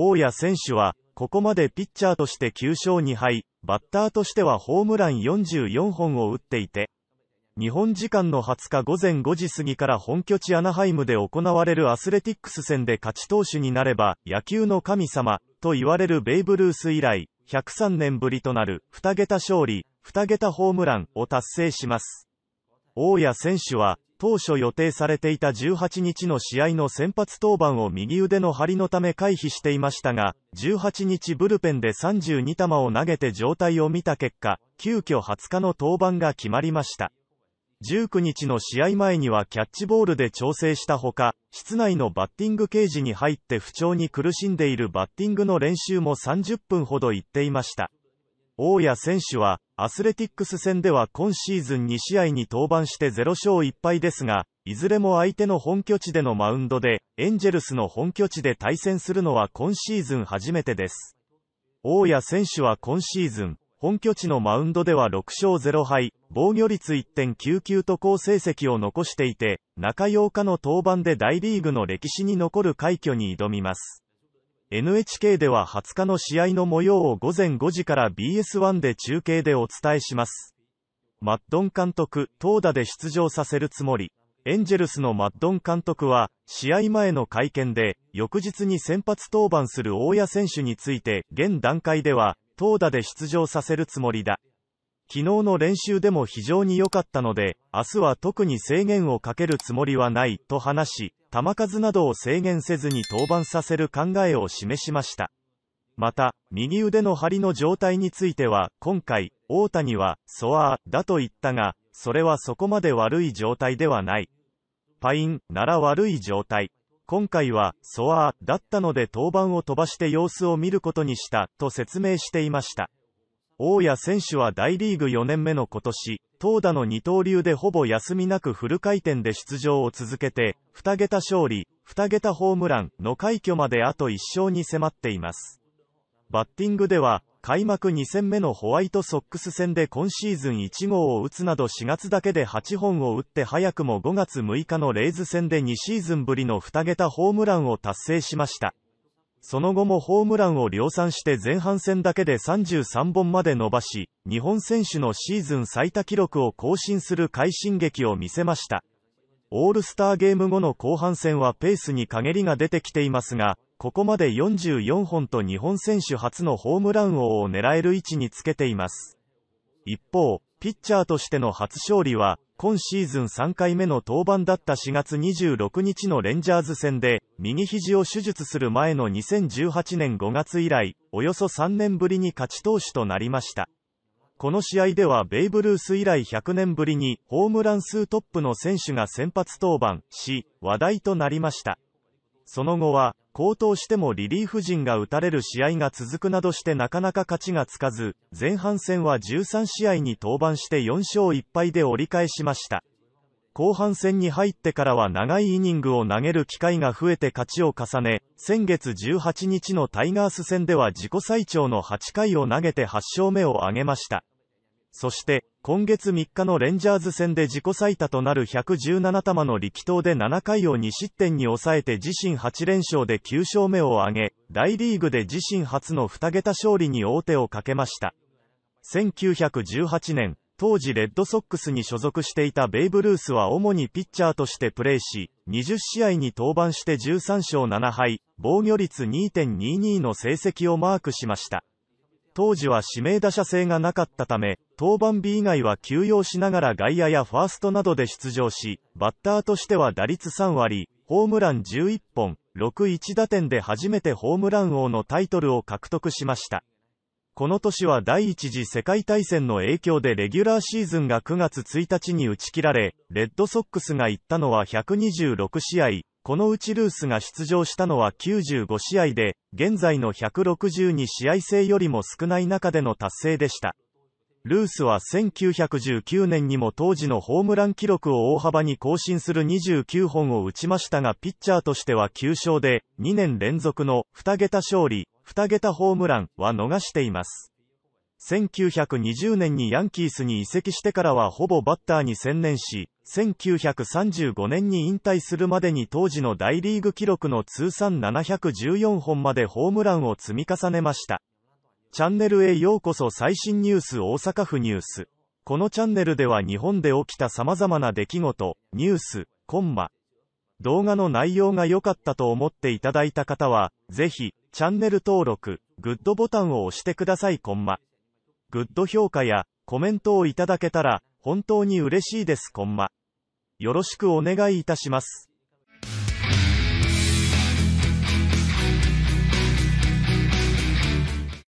大谷選手は、ここまでピッチャーとして9勝2敗、バッターとしてはホームラン44本を打っていて、日本時間の20日午前5時過ぎから本拠地アナハイムで行われるアスレティックス戦で勝ち投手になれば、野球の神様、と言われるベイブルース以来、103年ぶりとなる2桁勝利、2桁ホームランを達成します。大谷選手は、当初予定されていた18日の試合の先発登板を右腕の張りのため回避していましたが、18日ブルペンで32球を投げて状態を見た結果、急遽20日の登板が決まりました。19日の試合前にはキャッチボールで調整したほか、室内のバッティングケージに入って不調に苦しんでいるバッティングの練習も30分ほど行っていました。大谷選手は、アスレティックス戦では今シーズン2試合に登板して0勝1敗ですが、いずれも相手の本拠地でのマウンドで、エンジェルスの本拠地で対戦するのは今シーズン初めてです。大谷選手は今シーズン、本拠地のマウンドでは6勝0敗、防御率1.99と好成績を残していて、中8日の登板で大リーグの歴史に残る快挙に挑みます。NHK では20日の試合の模様を午前5時から BS1 で中継でお伝えします。マッドン監督、投打で出場させるつもり。エンジェルスのマッドン監督は、試合前の会見で、翌日に先発登板する大谷選手について、現段階では、投打で出場させるつもりだ。昨日の練習でも非常に良かったので、明日は特に制限をかけるつもりはない、と話し、球数などを制限せずに登板させる考えを示しました。また、右腕の張りの状態については、今回、大谷は、ソアー、だと言ったが、それはそこまで悪い状態ではない。パイン、なら悪い状態。今回は、ソアー、だったので登板を飛ばして様子を見ることにした、と説明していました。大谷選手は大リーグ4年目の今年、投打の二刀流でほぼ休みなくフル回転で出場を続けて、2桁勝利、2桁ホームランの快挙まであと1勝に迫っています。バッティングでは、開幕2戦目のホワイトソックス戦で今シーズン1号を打つなど4月だけで8本を打って早くも5月6日のレイズ戦で2シーズンぶりの2桁ホームランを達成しました。その後もホームランを量産して前半戦だけで33本まで伸ばし、日本選手のシーズン最多記録を更新する快進撃を見せました。オールスターゲーム後の後半戦はペースに陰りが出てきていますが、ここまで44本と日本選手初のホームラン王を狙える位置につけています。一方、ピッチャーとしての初勝利は、今シーズン3回目の登板だった4月26日のレンジャーズ戦で、右肘を手術する前の2018年5月以来、およそ3年ぶりに勝ち投手となりました。この試合ではベイブルース以来100年ぶりにホームラン数トップの選手が先発登板し、話題となりました。その後は、高騰してもリリーフ陣が打たれる試合が続くなどしてなかなか勝ちがつかず、前半戦は13試合に登板して4勝1敗で折り返しました。後半戦に入ってからは長いイニングを投げる機会が増えて勝ちを重ね、先月18日のタイガース戦では自己最長の8回を投げて8勝目を挙げました。そして、今月3日のレンジャーズ戦で自己最多となる117球の力投で7回を2失点に抑えて自身8連勝で9勝目を挙げ、大リーグで自身初の2桁勝利に大手をかけました。1918年、当時レッドソックスに所属していたベイブ・ルースは主にピッチャーとしてプレーし、20試合に登板して13勝7敗、防御率2.22の成績をマークしました。当時は指名打者制がなかったため、登板日以外は休養しながら外野やファーストなどで出場し、バッターとしては打率3割、ホームラン11本、61打点で初めてホームラン王のタイトルを獲得しました。この年は第一次世界大戦の影響でレギュラーシーズンが9月1日に打ち切られ、レッドソックスが行ったのは126試合、このうちルースが出場したのは95試合で、現在の162試合制よりも少ない中での達成でした。ルースは1919年にも当時のホームラン記録を大幅に更新する29本を打ちましたがピッチャーとしては9勝で、2年連続の2桁勝利、2桁ホームランは逃しています。1920年にヤンキースに移籍してからはほぼバッターに専念し、1935年に引退するまでに当時の大リーグ記録の通算714本までホームランを積み重ねました。チャンネルへようこそ最新ニュース大阪府ニュース。このチャンネルでは日本で起きた様々な出来事、ニュース、コンマ。動画の内容が良かったと思っていただいた方は、ぜひ、チャンネル登録、グッドボタンを押してくださいコンマ。グッド評価や、コメントをいただけたら、本当に嬉しいですコンマ。よろしくお願いいたします。